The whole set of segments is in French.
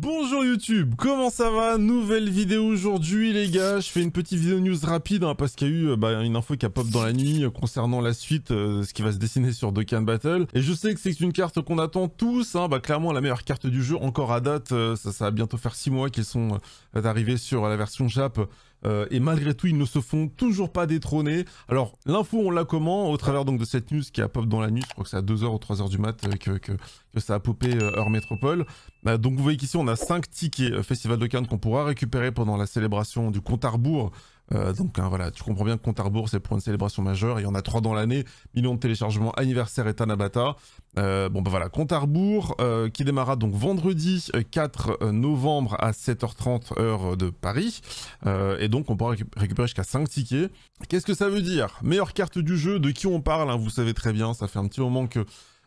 Bonjour YouTube, comment ça va Nouvelle vidéo aujourd'hui les gars, je fais une petite vidéo news rapide hein, parce qu'il y a eu euh, bah, une info qui a pop dans la nuit euh, concernant la suite, de euh, ce qui va se dessiner sur Dokkan Battle. Et je sais que c'est une carte qu'on attend tous, hein. bah, clairement la meilleure carte du jeu encore à date, ça, va bientôt faire 6 mois qu'ils sont arrivés sur la version Jap euh, et malgré tout, ils ne se font toujours pas détrôner. Alors, l'info, on la comment Au travers donc de cette news qui a pop dans la nuit, je crois que c'est à 2h ou 3h du mat euh, que, que, ça a popé heure métropole. Bah, donc, vous voyez qu'ici, on a 5 tickets euh, Festival de Cannes qu'on pourra récupérer pendant la célébration du compte à rebours euh, donc hein, voilà, tu comprends bien que compte à c'est pour une célébration majeure. Il y en a trois dans l'année, million de téléchargements, anniversaire et Tanabata. Euh, bon bah voilà, compte à euh, qui démarra donc vendredi 4 novembre à 7h30 heure de Paris. et donc on pourra récupérer jusqu'à 5 tickets. Qu'est-ce que ça veut dire Meilleure carte du jeu, de qui on parle, hein, vous savez très bien, ça fait un petit moment que...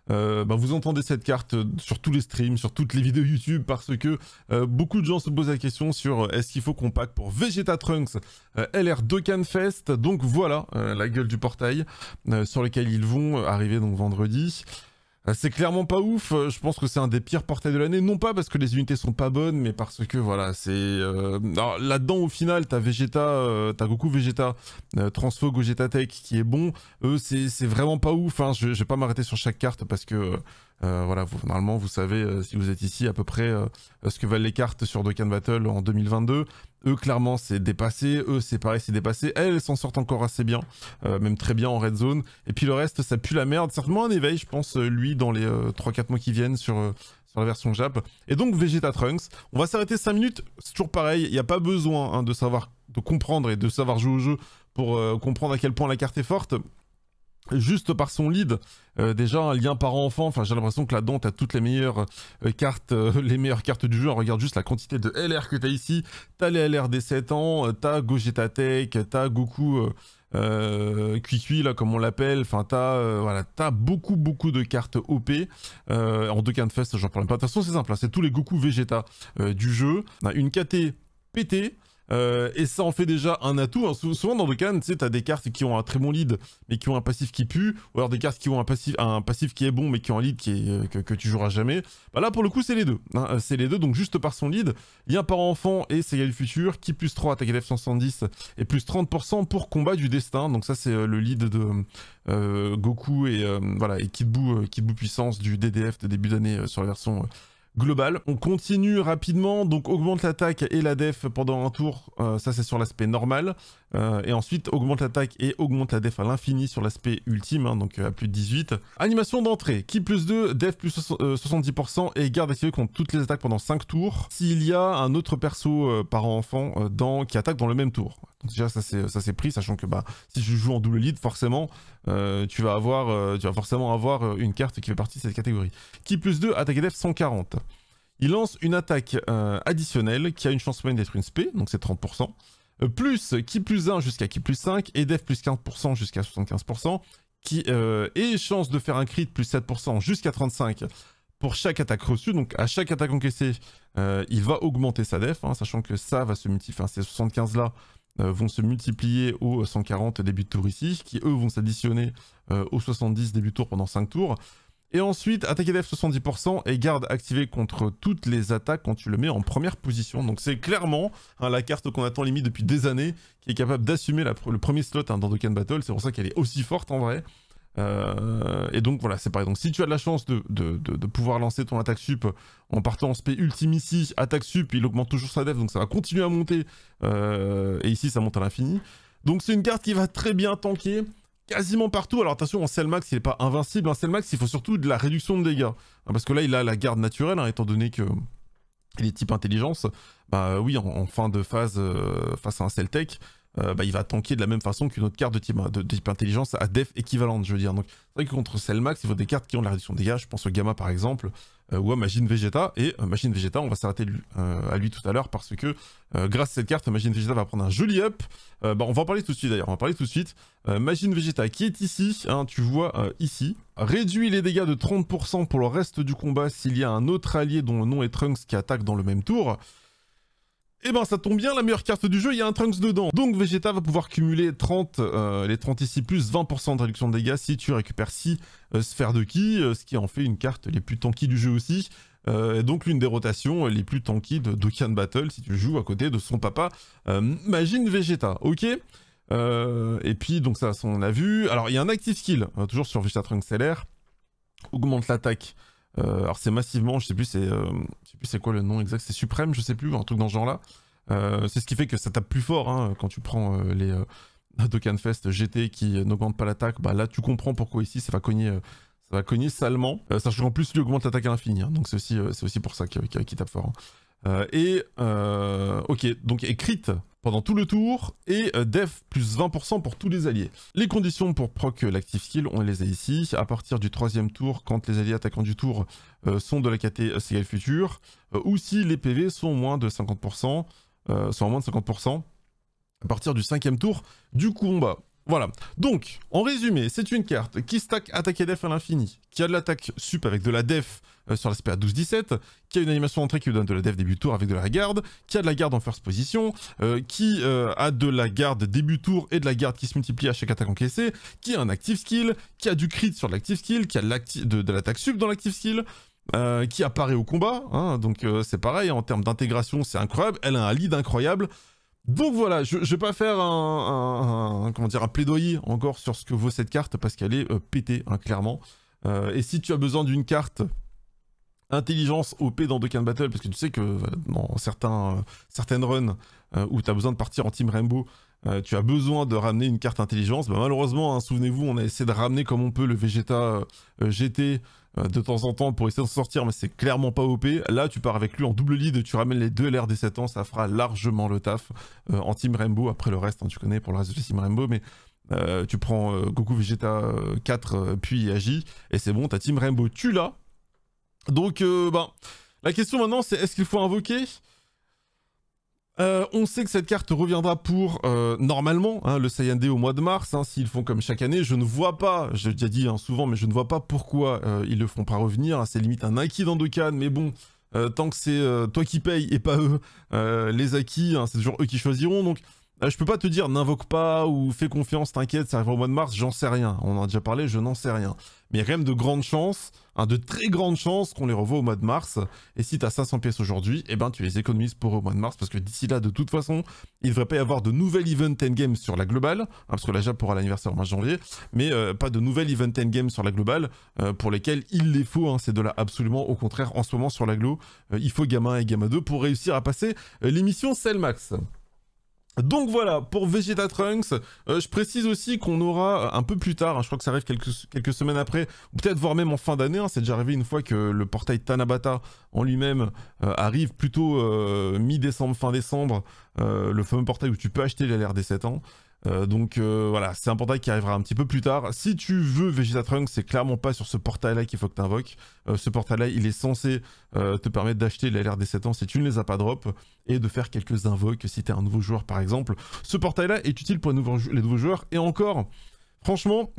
Euh, bah, vous entendez cette carte euh, sur tous les streams, sur toutes les vidéos YouTube, parce que euh, beaucoup de gens se posent la question sur est-ce qu'il faut qu'on pack pour Vegeta Trunks LR Dokkan Fest. Donc voilà la gueule du portail sur lequel ils vont arriver donc vendredi. Ah, c'est clairement pas ouf, euh, je pense que c'est un des pires portails de l'année, non pas parce que les unités sont pas bonnes, mais parce que voilà, c'est... Euh, là-dedans au final, t'as Vegeta, euh, t'as Goku Vegeta, euh, Transfo Gogeta Tech qui est bon, eux c'est vraiment pas ouf, hein. je, je, vais pas m'arrêter sur chaque carte parce que euh, voilà, vous, normalement, vous savez, euh, si vous êtes ici, à peu près euh, ce que valent les cartes sur Dokkan Battle en 2022. Eux, clairement, c'est dépassé. Eux, c'est pareil, c'est dépassé. Elles s'en sortent encore assez bien, même très bien en Red Zone. Et puis le reste, ça pue la merde. Certainement un éveil, je pense, lui, dans les 3-4 mois qui viennent sur sur la version Jap. Et donc Vegeta Trunks. On va s'arrêter 5 minutes, c'est toujours pareil, il n'y a pas besoin hein, de savoir, de comprendre et de savoir jouer au jeu pour comprendre à quel point la carte est forte juste par son lead, euh, déjà un lien parent-enfant, enfin j'ai l'impression que là-dedans t'as toutes les meilleures euh, cartes, euh, les meilleures cartes du jeu, on regarde juste la quantité de LR que t'as ici, t'as les LR des 7 ans, t'as Gogeta Tech, t'as Goku euh, Kui là comme on l'appelle, enfin t'as voilà, as beaucoup beaucoup de cartes OP, en deux cas de fest j'en parle pas, de toute façon c'est simple, hein. c'est tous les Goku Vegeta du jeu, on a une KT pétée, euh, et ça en fait déjà un atout. Hein. souvent dans Dokkan, tu sais, t'as des cartes qui ont un très bon lead, mais qui ont un passif qui pue, ou alors des cartes qui ont un passif, un passif qui est bon, mais qui ont un lead qui est, euh, que, tu joueras jamais. Bah là, pour le coup, c'est les deux. Hein. Euh, c'est les deux, donc juste par son lead, il y a un parent enfant et c'est du futur, qui plus 3 attaque f 170 et plus 30% pour combat du destin. Donc ça, c'est le lead de Goku et, voilà, et Kid Buu, puissance du DDF de début d'année sur la version global. On continue rapidement, donc augmente l'attaque et la def pendant un tour, euh, ça c'est sur l'aspect normal. Euh, et ensuite, augmente l'attaque et augmente la def à l'infini sur l'aspect ultime, hein, donc euh, à plus de 18. Animation d'entrée, qui plus 2, def plus 70% euh, et garde activée contre toutes les attaques pendant 5 tours. S'il y a un autre perso parent-enfant qui attaque dans le même tour. Déjà, ça c'est pris, sachant que bah, si je joue en double lead, forcément, tu, vas avoir, forcément avoir une carte qui fait partie de cette catégorie. qui plus 2, attaque et def 140. Il lance une attaque additionnelle qui a une chance moyenne d'être une spé, donc c'est 30%. Euh, plus qui plus 1 jusqu'à qui plus 5, et def plus 15% jusqu'à 75%, qui, euh, et chance de faire un crit plus 7% jusqu'à 35% pour chaque attaque reçue. Donc à chaque attaque encaissée, euh, il va augmenter sa def, hein, sachant que ça va se multiplier, ces 75 là vont se multiplier aux 140 début de tour ici, qui eux vont s'additionner aux 70 début de tour pendant 5 tours. Et ensuite, attaquer def 70% et garde activée contre toutes les attaques quand tu le mets en première position. Donc c'est clairement hein, la carte qu'on attend limite depuis des années, qui est capable d'assumer le premier slot hein, dans Dokkan Battle. C'est pour ça qu'elle est aussi forte en vrai. Euh, et donc voilà, c'est pareil. Donc si tu as de la chance de, pouvoir lancer ton attaque sup en partant en SP ultime ici, attaque sup, il augmente toujours sa def, donc ça va continuer à monter. Euh, et ici, ça monte à l'infini. Donc c'est une carte qui va très bien tanker quasiment partout. Alors attention, en Selmax, il n'est pas invincible. En hein. Selmax, il faut surtout de la réduction de dégâts. Hein, parce que là, il a la garde naturelle, hein, étant donné que euh, il est type intelligence. Bah euh, oui, en, fin de phase, euh, face à un Celtec, bah, il va tanker de la même façon qu'une autre carte de type, type, intelligence à def équivalente, je veux dire. Donc c'est vrai que contre Selmax, il faut des cartes qui ont de la réduction de dégâts. Je pense au Gamma, par exemple. Euh, ou à Machine Vegeta. Et euh, Machine Vegeta, on va s'arrêter euh, à lui tout à l'heure parce que grâce à cette carte, Magine Vegeta va prendre un joli up. Bah, on va en parler tout de suite d'ailleurs, on va en parler tout de suite. Machine Vegeta qui est ici, hein, tu vois ici, réduit les dégâts de 30% pour le reste du combat s'il y a un autre allié dont le nom est Trunks qui attaque dans le même tour. Et eh ben ça tombe bien, la meilleure carte du jeu, il y a un Trunks dedans. Donc Vegeta va pouvoir cumuler 30, euh, les 36+, plus 20% de réduction de dégâts si tu récupères 6 euh, sphères de ki, euh, ce qui en fait une carte les plus tanky du jeu aussi. Et donc l'une des rotations les plus tanky de Dokkan Battle si tu joues à côté de son papa Imagine Vegeta, ok Et puis donc ça, on l'a vu. Alors il y a un active skill, hein, toujours sur Vegeta Trunks LR, augmente l'attaque euh, alors c'est massivement, je sais plus c'est euh, sais plus c'est quoi le nom exact, c'est Suprême, je sais plus, un truc dans ce genre-là. Euh, c'est ce qui fait que ça tape plus fort hein, quand tu prends les Fest GT qui n'augmente pas l'attaque. Bah là tu comprends pourquoi ici ça va cogner ça va cogner salement, Ça sachant qu'en plus lui augmente l'attaque à l'infini, hein, donc c'est aussi, pour ça qu'il tape fort. Hein. et ok, donc écrite, pendant tout le tour et euh, def plus 20% pour tous les alliés. Les conditions pour proc euh, l'active skill, on les a ici. À partir du troisième tour, quand les alliés attaquants du tour euh, sont de la KT CL Future, ou si les PV sont moins de 50%, sont moins de 50%, à partir du cinquième tour du combat. Voilà. Donc, en résumé, c'est une carte qui stack attaque et def à l'infini, qui a de l'attaque sup avec de la def euh, sur l'aspect à 12-17, qui a une animation d'entrée qui lui donne de la def début tour avec de la garde, qui a de la garde en first position, euh, qui euh, a de la garde début tour et de la garde qui se multiplie à chaque attaque encaissée, qui a un active skill, qui a du crit sur l'active skill, qui a de, l'attaque sup dans l'active skill, qui apparaît au combat, hein. donc c'est pareil, en termes d'intégration c'est incroyable, elle a un lead incroyable, donc voilà, je, ne vais pas faire un, comment plaidoyer encore sur ce que vaut cette carte parce qu'elle est euh, pétée, hein, clairement. Euh, et si tu as besoin d'une carte intelligence OP dans Dokkan Battle, parce que tu sais que euh, dans certains, certaines runs où tu as besoin de partir en Team Rainbow, tu as besoin de ramener une carte intelligence. Bah, malheureusement, hein, souvenez-vous, on a essayé de ramener comme on peut le Vegeta GT euh, de temps en temps pour essayer de sortir, mais c'est clairement pas OP. Là, tu pars avec lui en double lead, tu ramènes les deux LR des 7 ans, ça fera largement le taf euh, en Team Rainbow. Après le reste, hein, tu connais pour le reste de Team Rainbow, mais euh, tu prends Goku Vegeta 4 puis Agi, et c'est bon, ta Team Rainbow, tu l'as. Donc, ben, la question maintenant, c'est est-ce qu'il faut invoquer euh, on sait que cette carte reviendra pour, euh, normalement, hein, le Saiyan au mois de mars, hein, s'ils font comme chaque année. Je ne vois pas, j'ai déjà dit hein, souvent, mais je ne vois pas pourquoi euh, ils le feront pas revenir. Hein. C'est limite un acquis dans Dokkan, mais bon, tant que c'est toi qui payes et pas eux, les acquis, c'est toujours eux qui choisiront. Donc, euh, je peux pas te dire n'invoque pas ou fais confiance, t'inquiète, ça arrive au mois de mars, j'en sais rien. On en a déjà parlé, je n'en sais rien. Mais il y a quand même de grandes chances, hein, de très grandes chances qu'on les revoie au mois de mars. Et si as 500 pièces aujourd'hui, eh ben tu les économises pour au mois de mars parce que d'ici là, de toute façon, il devrait pas y avoir de nouvelles event games sur la globale, hein, parce que la JAP pourra l'anniversaire au mois de janvier, mais euh, pas de nouvelles event games sur la globale euh, pour lesquelles il les faut. Hein, c'est de là absolument au contraire en ce moment sur la glo, il faut gamma 1 et gamma 2 pour réussir à passer l'émission Cellmax. max. Donc voilà, pour Vegeta Trunks, euh, je précise aussi qu'on aura euh, un peu plus tard, hein, je crois que ça arrive quelques, semaines après, ou peut-être voire même en fin d'année, hein, c'est déjà arrivé une fois que le portail Tanabata en lui-même euh, arrive plutôt mi-décembre, fin décembre, le fameux portail où tu peux acheter les des 7 ans. Euh, donc euh, voilà, c'est un portail qui arrivera un petit peu plus tard. Si tu veux Vegeta Trunk, c'est clairement pas sur ce portail-là qu'il faut que tu invoques. Euh, ce portail-là, il est censé te permettre d'acheter les LR des 7 ans si tu ne les as pas drop et de faire quelques invoques si tu es un nouveau joueur par exemple. Ce portail-là est utile pour les nouveaux joueurs et encore, franchement...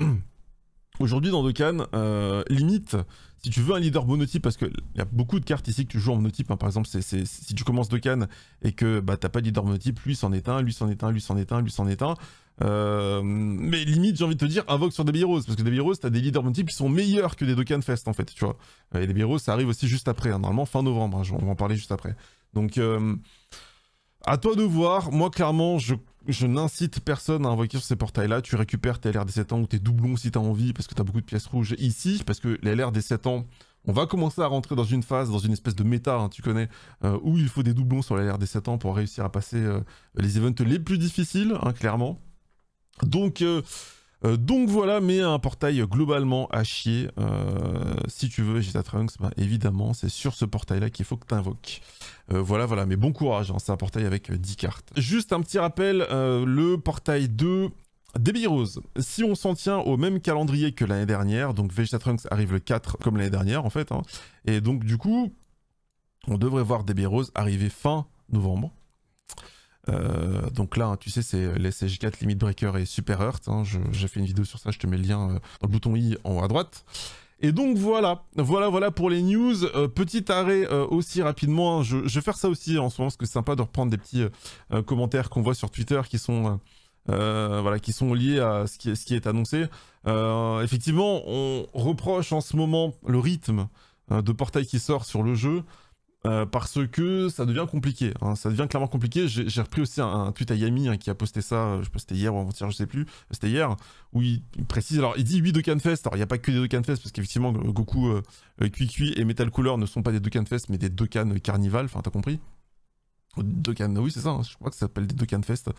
Aujourd'hui, dans Dokkan, euh, limite, si tu veux un leader monotype, parce qu'il y a beaucoup de cartes ici que tu joues en monotype, hein, par exemple, si tu commences Dokkan et que bah, t'as pas de leader monotype, lui s'en éteint, lui s'en éteint, lui s'en éteint, lui s'en éteint. Euh, mais limite, j'ai envie de te dire, invoque sur Debbie Rose, parce que Debbie Rose, as des leaders monotypes qui sont meilleurs que des Dokkan Fest, en fait, tu vois. Et Debbie Rose, ça arrive aussi juste après, hein, normalement fin novembre, hein, on va en parler juste après. Donc. Euh, à toi de voir, moi clairement, je, n'incite personne à invoquer sur ces portails-là. Tu récupères tes L'air des 7 ans ou tes doublons si as envie, parce que tu as beaucoup de pièces rouges ici, parce que les LR des 7 ans, on va commencer à rentrer dans une phase, dans une espèce de méta, hein, tu connais, euh, où il faut des doublons sur les LR des 7 ans pour réussir à passer euh, les events les plus difficiles, hein, clairement. Donc... Euh, donc voilà, mais un portail globalement à chier. Euh, si tu veux Vegeta Trunks, bah, évidemment, c'est sur ce portail-là qu'il faut que tu invoques. Euh, voilà, voilà, mais bon courage, hein, c'est un portail avec 10 euh, cartes. Juste un petit rappel, le portail 2... Débit Rose, si on s'en tient au même calendrier que l'année dernière, donc Vegeta Trunks arrive le 4 comme l'année dernière en fait, hein, et donc du coup, on devrait voir Débit Rose arriver fin novembre. donc là, hein, tu sais, c'est les CG4 Limit Breaker et Super Earth. J'ai fait une vidéo sur ça, je te mets le lien dans le bouton i en haut à droite. Et donc voilà, voilà, voilà pour les news. Euh, petit arrêt euh, aussi rapidement. Hein. Je, vais faire ça aussi hein, en ce moment parce que c'est sympa de reprendre des petits euh, commentaires qu'on voit sur Twitter qui sont voilà qui sont liés à ce qui ce qui est annoncé. effectivement, on reproche en ce moment le rythme hein, de portail qui sort sur le jeu. Euh, parce que ça devient compliqué. Hein. ça devient clairement compliqué. J'ai repris aussi un, tweet à Yami hein, qui a posté ça, euh, je sais pas c'était hier ou avant-hier, je sais plus, c'était hier, où il, précise, alors il dit 8 Fest, alors il n'y a pas que des Fest, parce qu'effectivement euh, Goku, euh, Kui et Metal Cooler ne sont pas des Fest, mais des Dokkan Carnival, enfin t'as compris Dokkan, oui c'est ça, hein. je crois que ça s'appelle des fest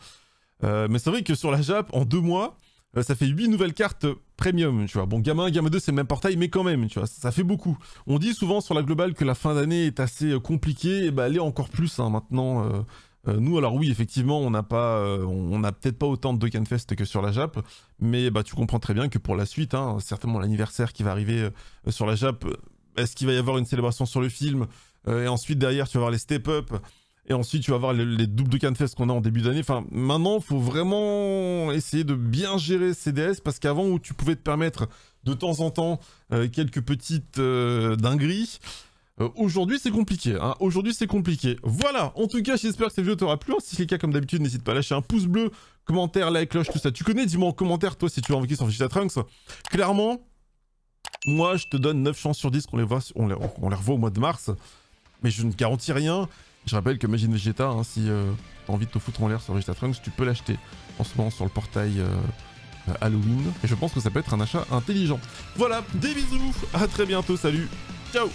Euh, mais c'est vrai que sur la Jap, en deux mois, euh, ça fait 8 nouvelles cartes premium, tu vois. Bon, Gamma 1, Gamma 2, c'est le même portail, mais quand même, tu vois, ça fait beaucoup. On dit souvent sur la globale que la fin d'année est assez euh, compliquée, et eh bah ben, elle est encore plus hein, maintenant. Euh, nous, alors oui, effectivement, on n'a pas, on n'a peut-être pas autant de Fest que sur la Jap, mais bah tu comprends très bien que pour la suite, hein, certainement l'anniversaire qui va arriver sur la Jap, est-ce qu'il va y avoir une célébration sur le film Et ensuite derrière, tu vas avoir les step-up. Et ensuite, tu vas voir les, doubles de canne-fesses qu'on a en début d'année. Enfin, maintenant, faut vraiment essayer de bien gérer CDS parce qu'avant, où tu pouvais te permettre de temps en temps euh, quelques petites euh, dingueries. Euh, aujourd'hui, c'est compliqué. Hein. Aujourd'hui, c'est compliqué. Voilà. En tout cas, j'espère que cette vidéo t'aura plu. Hein. Si c'est le cas, comme d'habitude, n'hésite pas à lâcher un pouce bleu, commentaire, like, cloche, tout ça. Tu connais Dis-moi en commentaire, toi, si tu as invoquer sur Vegeta Trunks. Clairement, moi, je te donne 9 chances sur 10 qu'on les, voit, les revoit au mois de mars. Mais je ne garantis rien. Je rappelle que Magine Vegeta, hein, si euh, t'as envie de te foutre en l'air sur Vegeta Trunks, tu peux l'acheter en ce moment sur le portail euh, euh, Halloween. Et je pense que ça peut être un achat intelligent. Voilà, des bisous, à très bientôt, salut, ciao